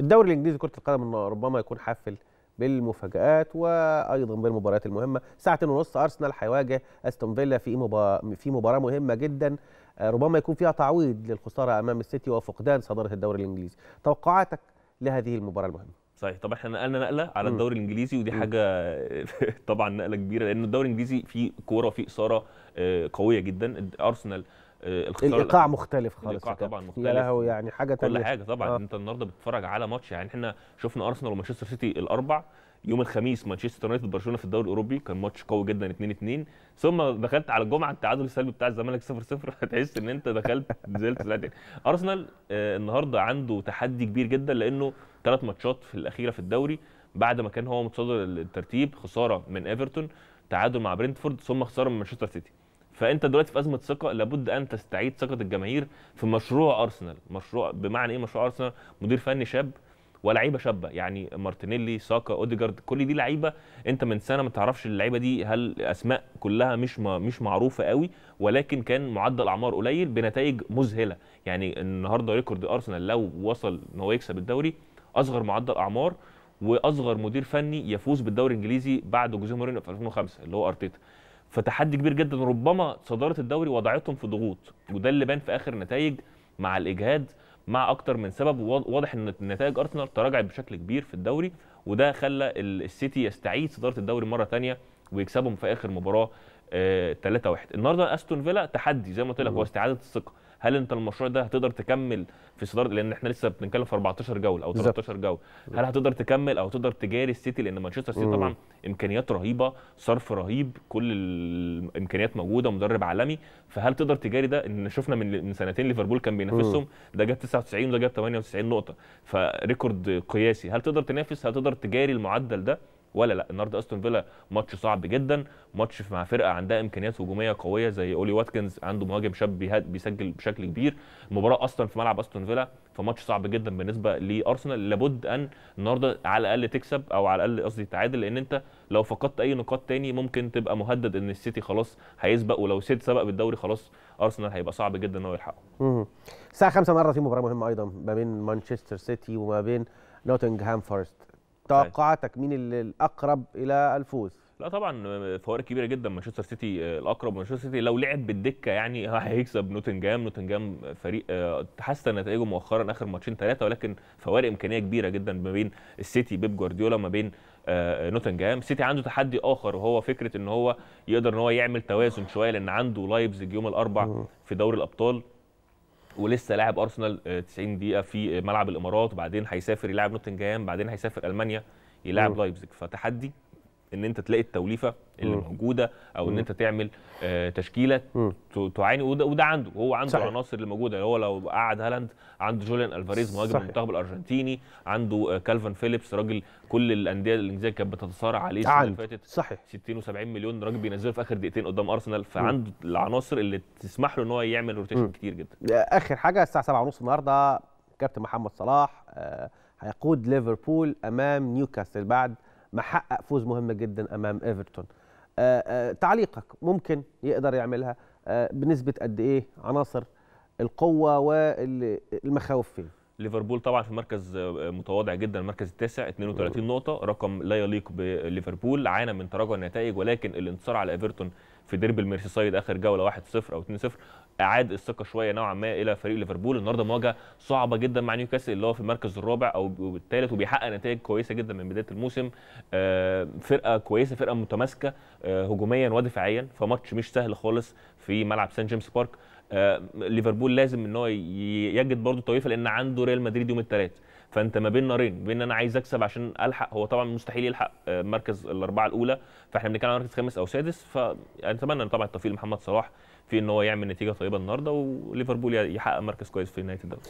الدوري الانجليزي كره القدم ربما يكون حافل بالمفاجآت وأيضا بالمباريات المهمة ساعتين ونص أرسنال هيواجه أستون فيلا في في مباراة مهمة جدا آه، ربما يكون فيها تعويض للخسارة أمام السيتي وفقدان صدارة الدوري الإنجليزي توقعاتك لهذه المباراة المهمة صحيح طبعا احنا نقلنا نقله على الدوري الانجليزي ودي حاجه طبعا نقله كبيره لان الدوري الانجليزي فيه كوره وفيه اثاره آه، قويه جدا ارسنال آه، الايقاع مختلف خالص الايقاع طبعا مختلف يا لهوي يعني حاجه تانية كل حاجه طبعا آه. انت النهارده بتتفرج على ماتش يعني احنا شفنا ارسنال ومانشستر سيتي الاربع يوم الخميس مانشستر يونايتد وبرشلونه في الدوري الاوروبي كان ماتش قوي جدا 2 2 ثم دخلت على الجمعه التعادل السلبي بتاع الزمالك 0 0 هتحس ان انت دخلت نزلت طلعت ارسنال آه النهارده عنده تحدي كبير جدا لانه ثلاث ماتشات في الاخيره في الدوري بعد ما كان هو متصدر الترتيب خساره من ايفرتون تعادل مع برينتفورد ثم خساره من مانشستر سيتي فانت دلوقتي في ازمه ثقه لابد ان تستعيد ثقه الجماهير في مشروع ارسنال مشروع بمعنى ايه مشروع ارسنال مدير فني شاب ولاعيبه شابه يعني مارتينيلي ساكا اوديجارد كل دي لعيبه انت من سنه ما تعرفش اللعيبه دي هل اسماء كلها مش ما مش معروفه قوي ولكن كان معدل اعمار قليل بنتائج مذهله يعني النهارده ريكورد ارسنال لو وصل ان هو يكسب الدوري اصغر معدل اعمار واصغر مدير فني يفوز بالدوري الانجليزي بعد جوزيه مورينيو في 2005 اللي هو ارتيتا فتحدي كبير جدا ربما صداره الدوري وضعتهم في ضغوط وده اللي بان في اخر نتائج مع الاجهاد مع اكتر من سبب واضح ان نتائج ارسنال تراجعت بشكل كبير في الدوري وده خلى السيتي يستعيد صداره الدوري مره ثانيه ويكسبهم في اخر مباراه 3 آه، 1 النهارده استون فيلا تحدي زي ما قلت لك هو استعاده الثقه هل انت المشروع ده هتقدر تكمل في صداره لان احنا لسه بنتكلم في 14 جوله او 13 جوله هل هتقدر تكمل او تقدر تجاري السيتي لان مانشستر سيتي طبعا امكانيات رهيبه صرف رهيب كل الامكانيات موجوده مدرب عالمي فهل تقدر تجاري ده ان شفنا من سنتين ليفربول كان بينافسهم ده جاب 99 وده جاب 98 نقطه فريكورد قياسي هل تقدر تنافس هل تقدر تجاري المعدل ده ولا لا النهارده استون فيلا ماتش صعب جدا ماتش مع فرقه عندها امكانيات هجوميه قويه زي اولي واتكنز عنده مهاجم شاب بيسجل بشكل كبير المباراه اصلا في ملعب استون فيلا فماتش صعب جدا بالنسبه لارسنال لابد ان النهارده على الاقل تكسب او على الاقل قصدي تعادل لان انت لو فقدت اي نقاط تاني ممكن تبقى مهدد ان السيتي خلاص هيسبق ولو سيت سبق بالدوري خلاص ارسنال هيبقى صعب جدا ان هو يلحقه. الساعه 5 مره في مباراه مهمه ايضا ما بين مانشستر سيتي وما بين نوتنغهام فورست طيب. توقعاتك مين الاقرب الى الفوز لا طبعا فوارق كبيره جدا مانشستر سيتي آه، الاقرب مانشستر سيتي لو لعب بالدكه يعني هيكسب نوتنجهام نوتنجهام فريق آه، تحسن نتائجه مؤخرا اخر ماتشين ثلاثه ولكن فوارق امكانيه كبيره جدا ما بين السيتي بيب جوارديولا ما بين آه، نوتنجهام سيتي عنده تحدي اخر وهو فكره ان هو يقدر ان هو يعمل توازن شويه لان عنده لايبزج يوم الاربع في دوري الابطال ولسه لاعب ارسنال 90 آه، دقيقه في ملعب الامارات وبعدين هيسافر يلاعب نوتنجهام بعدين هيسافر المانيا يلاعب لايبزيج فتحدي ان انت تلاقي التوليفه اللي موجوده او ان انت تعمل آه، تشكيله تعاني وده, وده عنده هو عنده صحيح. العناصر اللي موجوده هو لو قعد هالاند عنده جوليان الفاريز مهاجم المنتخب الارجنتيني عنده آه، كالفن فيليبس راجل كل الانديه الانجليزيه كانت بتتصارع عليه السنه اللي فاتت صحيح 60 و70 مليون راجل بينزله في اخر دقيقتين قدام ارسنال فعنده م. العناصر اللي تسمح له ان هو يعمل روتيشن كتير جدا آه، اخر حاجه الساعه 7:30 النهارده كابتن محمد صلاح هيقود ليفربول امام نيوكاسل بعد محقق فوز مهم جدا امام ايفرتون آه، آه، تعليقك ممكن يقدر يعملها آه، بنسبه قد ايه عناصر القوه والمخاوف فيه ليفربول طبعا في مركز متواضع جدا المركز التاسع 32 نقطه رقم لا يليق بليفربول عانى من تراجع النتائج ولكن الانتصار على ايفرتون في ديربي الميرسيسايد اخر جوله 1-0 او 2-0 اعاد الثقه شويه نوعا ما الى فريق ليفربول النهارده مواجهه صعبه جدا مع نيوكاسل اللي هو في المركز الرابع او الثالث وبيحقق نتائج كويسه جدا من بدايه الموسم آه، فرقه كويسه فرقه متماسكه آه، هجوميا ودفاعيا فماتش مش سهل خالص في ملعب سان جيمس بارك آه، ليفربول لازم ان هو يجد برضه طويفه لان عنده ريال مدريد يوم الثلاث فانت ما بين نارين بين انا عايز اكسب عشان الحق هو طبعا مستحيل يلحق آه، مركز الاربعه الاولى فاحنا بنتكلم عن مركز خامس او سادس فاتمنى طبعا التوفيق لمحمد صلاح في ان هو يعمل نتيجه طيبه النهارده وليفربول يحقق مركز كويس في نهايه الدوري